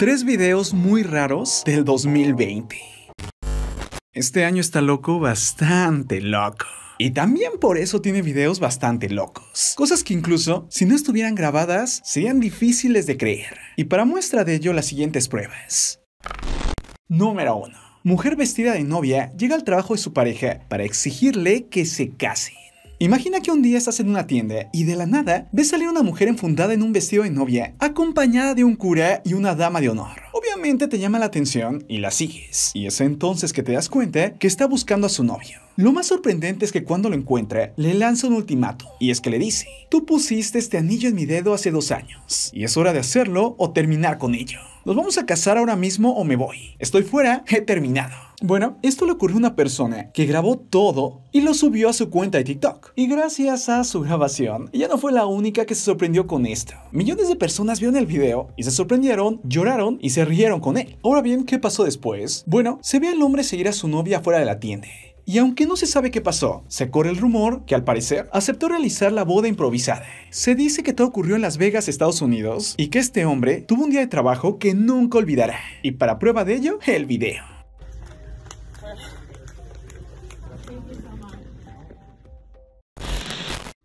Tres videos muy raros del 2020. Este año está loco, bastante loco. Y también por eso tiene videos bastante locos. Cosas que incluso, si no estuvieran grabadas, serían difíciles de creer. Y para muestra de ello, las siguientes pruebas. Número 1. Mujer vestida de novia llega al trabajo de su pareja para exigirle que se case. Imagina que un día estás en una tienda y de la nada ves salir una mujer enfundada en un vestido de novia, acompañada de un cura y una dama de honor. Obviamente te llama la atención y la sigues, y es entonces que te das cuenta que está buscando a su novio. Lo más sorprendente es que cuando lo encuentra, le lanza un ultimato, y es que le dice, tú pusiste este anillo en mi dedo hace dos años, y es hora de hacerlo o terminar con ello. ¿Nos vamos a casar ahora mismo o me voy? Estoy fuera, he terminado. Bueno, esto le ocurrió a una persona que grabó todo y lo subió a su cuenta de TikTok. Y gracias a su grabación, ella no fue la única que se sorprendió con esto. Millones de personas vieron el video y se sorprendieron, lloraron y se rieron con él. Ahora bien, ¿qué pasó después? Bueno, se ve al hombre seguir a su novia fuera de la tienda y aunque no se sabe qué pasó, se corre el rumor que al parecer aceptó realizar la boda improvisada. Se dice que todo ocurrió en Las Vegas, Estados Unidos, y que este hombre tuvo un día de trabajo que nunca olvidará. Y para prueba de ello, el video.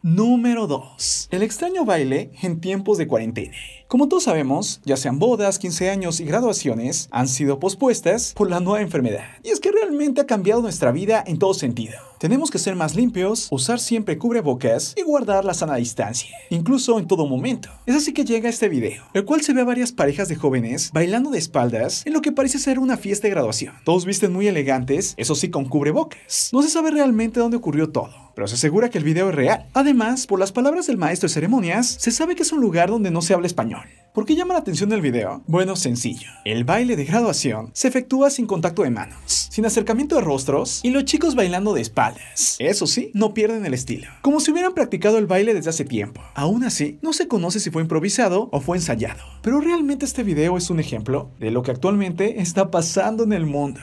Número 2. El extraño baile en tiempos de cuarentena. Como todos sabemos, ya sean bodas, 15 años y graduaciones, han sido pospuestas por la nueva enfermedad. Y es que realmente ha cambiado nuestra vida en todo sentido. Tenemos que ser más limpios, usar siempre cubrebocas y guardar la sana distancia, incluso en todo momento. Es así que llega este video, el cual se ve a varias parejas de jóvenes bailando de espaldas en lo que parece ser una fiesta de graduación. Todos visten muy elegantes, eso sí con cubrebocas. No se sabe realmente dónde ocurrió todo pero se asegura que el video es real. Además, por las palabras del maestro de ceremonias, se sabe que es un lugar donde no se habla español. ¿Por qué llama la atención el video? Bueno, sencillo. El baile de graduación se efectúa sin contacto de manos, sin acercamiento de rostros y los chicos bailando de espaldas. Eso sí, no pierden el estilo. Como si hubieran practicado el baile desde hace tiempo. Aún así, no se conoce si fue improvisado o fue ensayado. Pero realmente este video es un ejemplo de lo que actualmente está pasando en el mundo.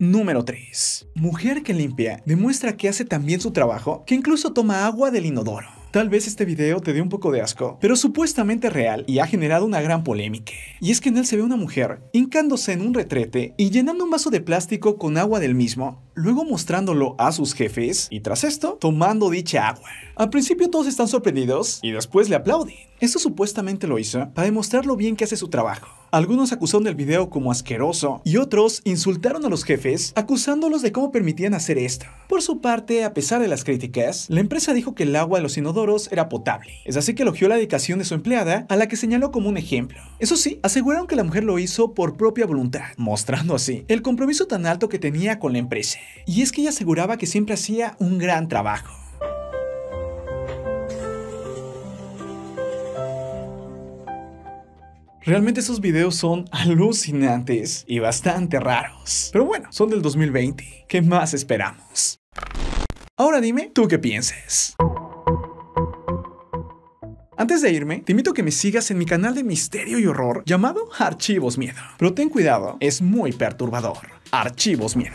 Número 3. Mujer que limpia demuestra que hace también su trabajo, que incluso toma agua del inodoro. Tal vez este video te dé un poco de asco, pero supuestamente real y ha generado una gran polémica. Y es que en él se ve una mujer hincándose en un retrete y llenando un vaso de plástico con agua del mismo, luego mostrándolo a sus jefes y tras esto tomando dicha agua. Al principio todos están sorprendidos y después le aplauden. Esto supuestamente lo hizo para demostrar lo bien que hace su trabajo. Algunos acusaron el video como asqueroso y otros insultaron a los jefes acusándolos de cómo permitían hacer esto. Por su parte, a pesar de las críticas, la empresa dijo que el agua de los inodoros era potable. Es así que elogió la dedicación de su empleada a la que señaló como un ejemplo. Eso sí, aseguraron que la mujer lo hizo por propia voluntad, mostrando así el compromiso tan alto que tenía con la empresa. Y es que ella aseguraba que siempre hacía un gran trabajo. Realmente esos videos son alucinantes y bastante raros. Pero bueno, son del 2020. ¿Qué más esperamos? Ahora dime, ¿tú qué piensas? Antes de irme, te invito a que me sigas en mi canal de misterio y horror llamado Archivos Miedo. Pero ten cuidado, es muy perturbador. Archivos Miedo.